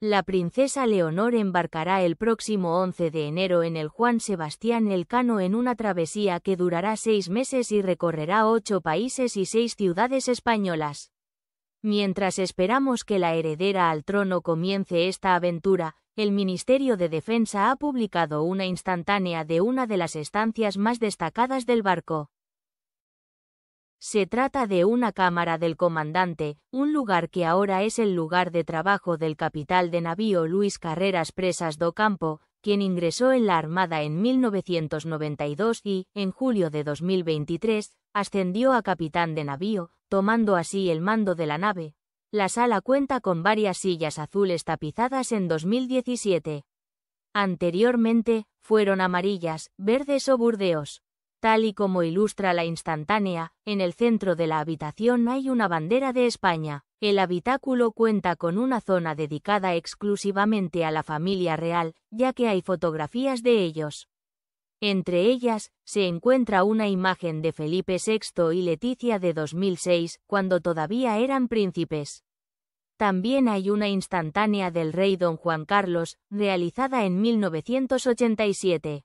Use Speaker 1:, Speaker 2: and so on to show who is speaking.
Speaker 1: La princesa Leonor embarcará el próximo 11 de enero en el Juan Sebastián Elcano en una travesía que durará seis meses y recorrerá ocho países y seis ciudades españolas. Mientras esperamos que la heredera al trono comience esta aventura, el Ministerio de Defensa ha publicado una instantánea de una de las estancias más destacadas del barco. Se trata de una cámara del comandante, un lugar que ahora es el lugar de trabajo del capital de navío Luis Carreras Presas do Campo, quien ingresó en la Armada en 1992 y, en julio de 2023, ascendió a capitán de navío, tomando así el mando de la nave. La sala cuenta con varias sillas azules tapizadas en 2017. Anteriormente, fueron amarillas, verdes o burdeos. Tal y como ilustra la instantánea, en el centro de la habitación hay una bandera de España. El habitáculo cuenta con una zona dedicada exclusivamente a la familia real, ya que hay fotografías de ellos. Entre ellas, se encuentra una imagen de Felipe VI y Leticia de 2006, cuando todavía eran príncipes. También hay una instantánea del rey don Juan Carlos, realizada en 1987.